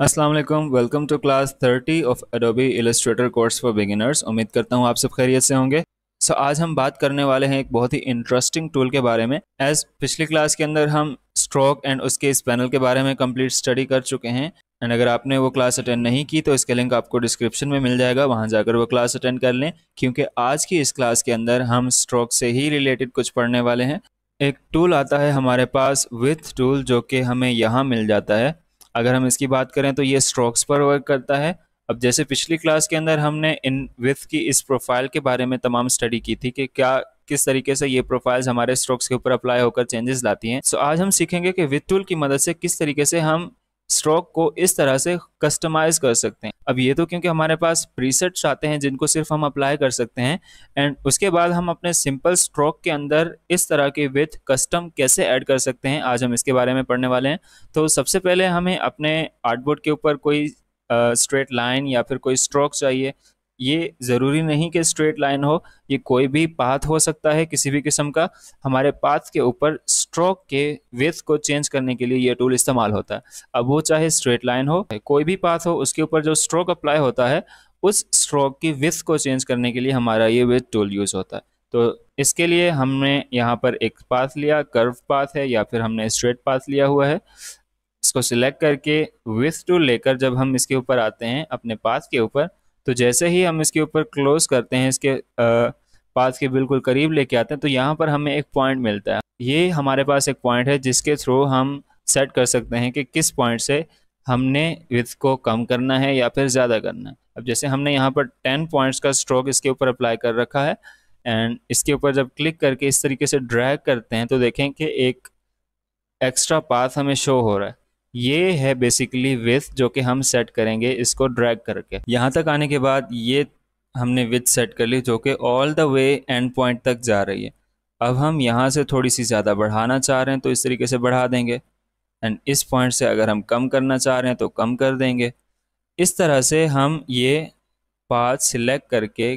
Aslam welcome to class 30 of Adobe Illustrator course for beginners उम्मीद करता हूँ आप सब खैरियत से होंगे सो so, आज हम बात करने वाले हैं एक बहुत ही इंटरेस्टिंग टूल के बारे में एज पिछली क्लास के अंदर हम स्ट्रोक एंड उसके इस पैनल के बारे में कंप्लीट स्टडी कर चुके हैं एंड अगर आपने वो क्लास अटेंड नहीं की तो इसका लिंक आपको डिस्क्रिप्शन में मिल जाएगा वहाँ जाकर वो क्लास अटेंड कर लें क्योंकि आज की इस क्लास के अंदर हम स्ट्रोक से ही रिलेटेड कुछ पढ़ने वाले हैं एक टूल आता है हमारे पास विथ टूल जो कि हमें यहाँ मिल जाता है अगर हम इसकी बात करें तो ये स्ट्रोक्स पर वर्क करता है अब जैसे पिछली क्लास के अंदर हमने इन विथ की इस प्रोफाइल के बारे में तमाम स्टडी की थी कि क्या किस तरीके से ये प्रोफाइल्स हमारे स्ट्रोक्स के ऊपर अप्लाई होकर चेंजेस लाती हैं सो so, आज हम सीखेंगे कि विथ टूल की मदद से किस तरीके से हम स्ट्रोक को इस तरह से कस्टमाइज कर सकते हैं अब ये तो क्योंकि हमारे पास प्रीसेट्स आते हैं जिनको सिर्फ हम अप्लाई कर सकते हैं एंड उसके बाद हम अपने सिंपल स्ट्रोक के अंदर इस तरह के विथ कस्टम कैसे ऐड कर सकते हैं आज हम इसके बारे में पढ़ने वाले हैं तो सबसे पहले हमें अपने आर्टबोर्ड के ऊपर कोई स्ट्रेट uh, लाइन या फिर कोई स्ट्रोक चाहिए ये ज़रूरी नहीं कि स्ट्रेट लाइन हो ये कोई भी पाथ हो सकता है किसी भी किस्म का हमारे पाथ के ऊपर स्ट्रोक के वेथ को चेंज करने के लिए ये टूल इस्तेमाल होता है अब वो चाहे स्ट्रेट लाइन हो कोई भी पाथ हो उसके ऊपर जो स्ट्रोक अप्लाई होता है उस स्ट्रोक की विथ को चेंज करने के लिए हमारा ये विथ टूल यूज़ होता है तो इसके लिए हमने यहाँ पर एक पाथ लिया कर्व पाथ है या फिर हमने स्ट्रेट पाथ लिया हुआ है इसको सिलेक्ट करके विथ टूल लेकर जब हम इसके ऊपर आते हैं अपने पाथ के ऊपर तो जैसे ही हम इसके ऊपर क्लोज करते हैं इसके पास के बिल्कुल करीब लेके आते हैं तो यहाँ पर हमें एक पॉइंट मिलता है ये हमारे पास एक पॉइंट है जिसके थ्रू हम सेट कर सकते हैं कि किस पॉइंट से हमने विथ को कम करना है या फिर ज़्यादा करना है अब जैसे हमने यहाँ पर टेन पॉइंट्स का स्ट्रोक इसके ऊपर अप्लाई कर रखा है एंड इसके ऊपर जब क्लिक करके इस तरीके से ड्रैग करते हैं तो देखें कि एक एक्स्ट्रा पाथ हमें शो हो रहा है ये है बेसिकली विथ जो कि हम सेट करेंगे इसको ड्रैग करके यहाँ तक आने के बाद ये हमने विथ सेट कर ली जो कि all the way end point तक जा रही है अब हम यहाँ से थोड़ी सी ज़्यादा बढ़ाना चाह रहे हैं तो इस तरीके से बढ़ा देंगे एंड इस पॉइंट से अगर हम कम करना चाह रहे हैं तो कम कर देंगे इस तरह से हम ये पाथ सिलेक्ट करके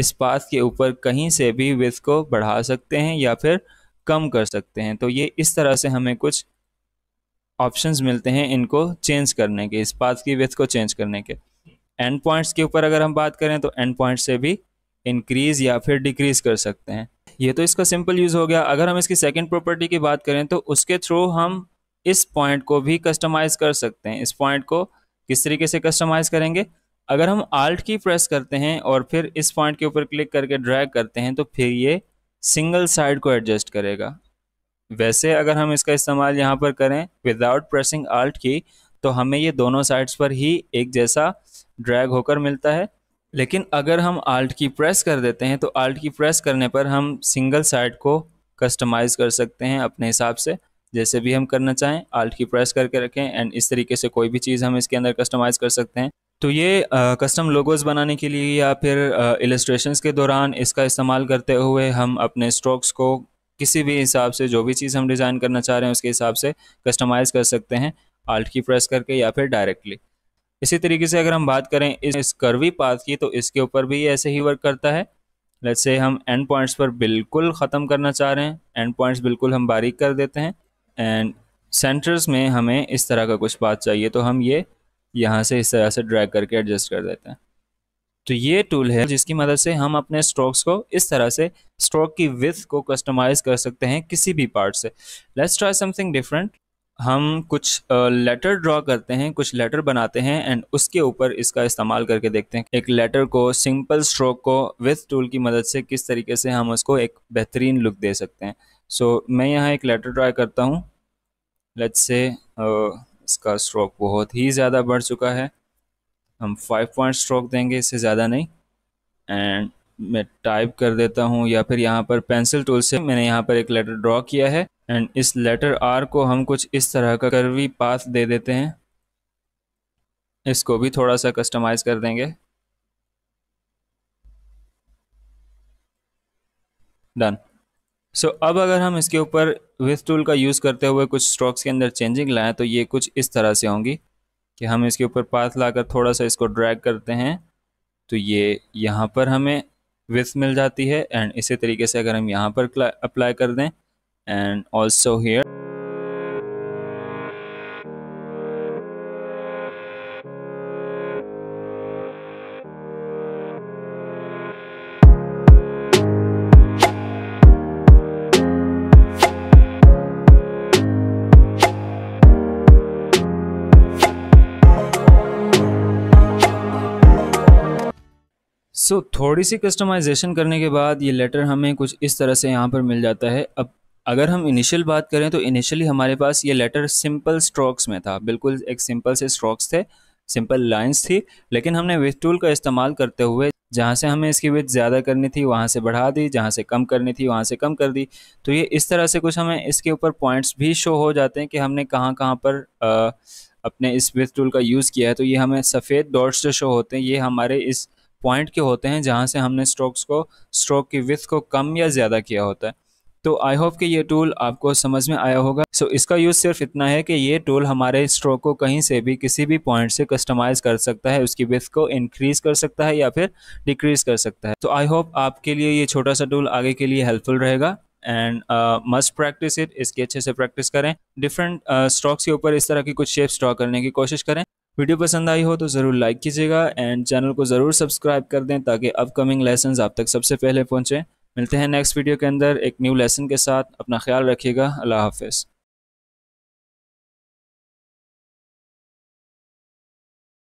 इस पाथ के ऊपर कहीं से भी विथ को बढ़ा सकते हैं या फिर कम कर सकते हैं तो ये इस तरह से हमें कुछ ऑप्शंस मिलते हैं इनको चेंज करने के इस पाथ की विथ को चेंज करने के एंड पॉइंट्स के ऊपर अगर हम बात करें तो एंड पॉइंट से भी इंक्रीज या फिर डिक्रीज कर सकते हैं ये तो इसका सिंपल यूज़ हो गया अगर हम इसकी सेकेंड प्रॉपर्टी की बात करें तो उसके थ्रू हम इस पॉइंट को भी कस्टमाइज़ कर सकते हैं इस पॉइंट को किस तरीके से कस्टमाइज़ करेंगे अगर हम आल्ट की प्रेस करते हैं और फिर इस पॉइंट के ऊपर क्लिक करके ड्रैग करते हैं तो फिर ये सिंगल साइड को एडजस्ट करेगा वैसे अगर हम इसका इस्तेमाल यहाँ पर करें विदाउट प्रेसिंग आल्ट की तो हमें ये दोनों साइड्स पर ही एक जैसा ड्रैग होकर मिलता है लेकिन अगर हम आल्ट की प्रेस कर देते हैं तो आल्ट की प्रेस करने पर हम सिंगल साइड को कस्टमाइज़ कर सकते हैं अपने हिसाब से जैसे भी हम करना चाहें आल्ट की प्रेस करके रखें एंड इस तरीके से कोई भी चीज़ हम इसके अंदर कस्टमाइज़ कर सकते हैं तो ये कस्टम लोगोज़ बनाने के लिए या फिर इलस्ट्रेशंस के दौरान इसका इस्तेमाल करते हुए हम अपने स्ट्रोक्स को किसी भी हिसाब से जो भी चीज़ हम डिज़ाइन करना चाह रहे हैं उसके हिसाब से कस्टमाइज़ कर सकते हैं आल्ट की प्रेस करके या फिर डायरेक्टली इसी तरीके से अगर हम बात करें इस, इस कर्वी पाथ की तो इसके ऊपर भी ऐसे ही वर्क करता है लेट्स से हम एंड पॉइंट्स पर बिल्कुल ख़त्म करना चाह रहे हैं एंड पॉइंट्स बिल्कुल हम बारीक कर देते हैं एंड सेंटर्स में हमें इस तरह का कुछ पाथ चाहिए तो हम ये यहाँ से इस तरह से ड्रैग करके एडजस्ट कर देते हैं तो ये टूल है जिसकी मदद से हम अपने स्ट्रोक्स को इस तरह से स्ट्रोक की विथ को कस्टमाइज कर सकते हैं किसी भी पार्ट से लेट्स ट्राई समथिंग डिफरेंट हम कुछ लेटर ड्रॉ करते हैं कुछ लेटर बनाते हैं एंड उसके ऊपर इसका इस्तेमाल करके देखते हैं एक लेटर को सिंपल स्ट्रोक को विथ टूल की मदद से किस तरीके से हम उसको एक बेहतरीन लुक दे सकते हैं सो so, मैं यहाँ एक लेटर ड्रा करता हूँ लेट्स से इसका स्ट्रोक बहुत ही ज़्यादा बढ़ चुका है हम फाइव पॉइंट स्ट्रोक देंगे इससे ज़्यादा नहीं एंड मैं टाइप कर देता हूँ या फिर यहाँ पर पेंसिल टूल से मैंने यहाँ पर एक लेटर ड्रॉ किया है एंड इस लेटर आर को हम कुछ इस तरह का करवी पाथ दे देते हैं इसको भी थोड़ा सा कस्टमाइज़ कर देंगे डन सो so, अब अगर हम इसके ऊपर विथ टूल का यूज़ करते हुए कुछ स्ट्रोक्स के अंदर चेंजिंग लाएं तो ये कुछ इस तरह से होंगी कि हम इसके ऊपर पाथ लाकर थोड़ा सा इसको ड्रैग करते हैं तो ये यहाँ पर हमें विथ मिल जाती है एंड इसी तरीके से अगर हम यहाँ पर अप्लाई कर दें and also here so so, थोड़ी सी कस्टमाइजेशन करने के बाद ये लेटर हमें कुछ इस तरह से यहाँ पर मिल जाता है अब अगर हम इनिशियल बात करें तो इनिशियली हमारे पास ये लेटर सिंपल स्ट्रोक्स में था बिल्कुल एक सिंपल से स्ट्रोक्स थे सिंपल लाइंस थी लेकिन हमने विथ टूल का इस्तेमाल करते हुए जहाँ से हमें इसकी विथ ज़्यादा करनी थी वहाँ से बढ़ा दी जहाँ से कम करनी थी वहाँ से कम कर दी तो ये इस तरह से कुछ हमें इसके ऊपर पॉइंट्स भी शो हो जाते हैं कि हमने कहाँ कहाँ पर आ, अपने इस विथ टूल का यूज़ किया है तो ये हमें सफ़ेद डॉट्स जो शो होते हैं ये हमारे इस पॉइंट के होते हैं जहाँ से हमने स्ट्रोक्स को स्ट्रोक की विथ को कम या ज़्यादा किया होता है तो आई होप कि ये टूल आपको समझ में आया होगा सो so, इसका यूज़ सिर्फ इतना है कि ये टूल हमारे स्ट्रोक को कहीं से भी किसी भी पॉइंट से कस्टमाइज़ कर सकता है उसकी विथ को इंक्रीज़ कर सकता है या फिर डिक्रीज़ कर सकता है तो आई होप आपके लिए ये छोटा सा टूल आगे के लिए हेल्पफुल रहेगा एंड मस्ट प्रैक्टिस इट इसकी अच्छे से प्रैक्टिस करें डिफरेंट स्ट्रोक्स uh, के ऊपर इस तरह की कुछ शेप्स ड्रॉ करने की कोशिश करें वीडियो पसंद आई हो तो ज़रूर लाइक कीजिएगा एंड चैनल को ज़रूर सब्सक्राइब कर दें ताकि अपकमिंग लेसन आप तक सबसे पहले पहुँचें मिलते हैं नेक्स्ट वीडियो के अंदर एक न्यू लेसन के साथ अपना ख्याल रखिएगा अल्लाह हाफिज़